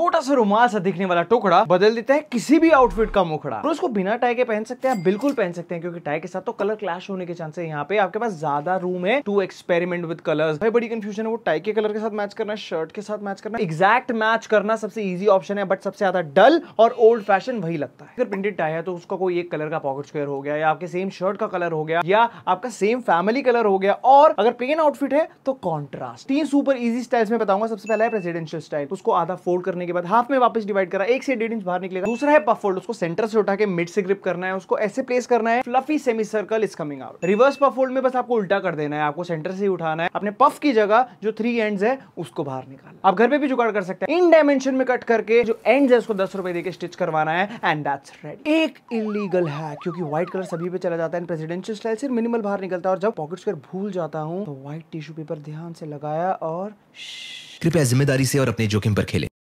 छोटा सा रुमाल सा दिखने वाला टुकड़ा बदल देता है किसी भी आउटफिट का मुखड़ा और उसको बिना टाई के पहन सकते हैं बिल्कुल पहन सकते हैं क्योंकि टाई के साथ तो कलर क्लैश होने के चांस है यहाँ पे आपके पास ज्यादा रूम है टू एक्सपेरिमेंट विद कलर्स भाई बड़ी कंफ्यूजन है वो टाई के कलर के साथ मैच करना शर्ट के साथ मैच करना एक्जैक्ट मैच करना सबसे ईजी ऑप्शन है बट सबसे ज्यादा डल और ओल्ड फैशन वही लगता है अगर प्रिंटेड टाई है तो उसका कोई एक कलर का पॉकेट स्क्वेयर हो गया या आपके सेम शर्ट का कलर हो गया या आपका सेम फैमिली कलर हो गया और अगर प्लेन आउटफिट है तो कॉन्ट्रास्ट तीन सुपर इजी स्टाइल्स में बताऊंगा सबसे पहला है प्रेसिडेंशियल स्टाइल उसको आधा फोल्ड करने करने के बाद हाफ में वापस डिवाइड करा एक से डेढ़ इंच बाहर निकलेगा दूसरा है पफ फोल्ड उसको सेंटर से उठा के मिड से ग्रिप करना है उसको ऐसे प्लेस करना है fluffy semi circle is coming out reverse puff fold में बस आपको उल्टा कर देना है आपको सेंटर से ही उठाना है अपने पफ की जगह जो थ्री एंड है उसको बाहर निकालना आप घर पे भी जुगाड़ कर सकते हैं इन डायमेंशन में कट करके जो एंड है उसको दस रुपए देकर स्टिच करवाना है एंड दैट्स रेड एक इलीगल है क्योंकि व्हाइट कलर सभी पे चला जाता है प्रेसिडेंशियल स्टाइल से मिनिमल बाहर निकलता है और जब पॉकेट कर भूल जाता हूँ तो व्हाइट टिश्यू पेपर ध्यान से लगाया और कृपया जिम्मेदारी से और अपने जोखिम पर खेले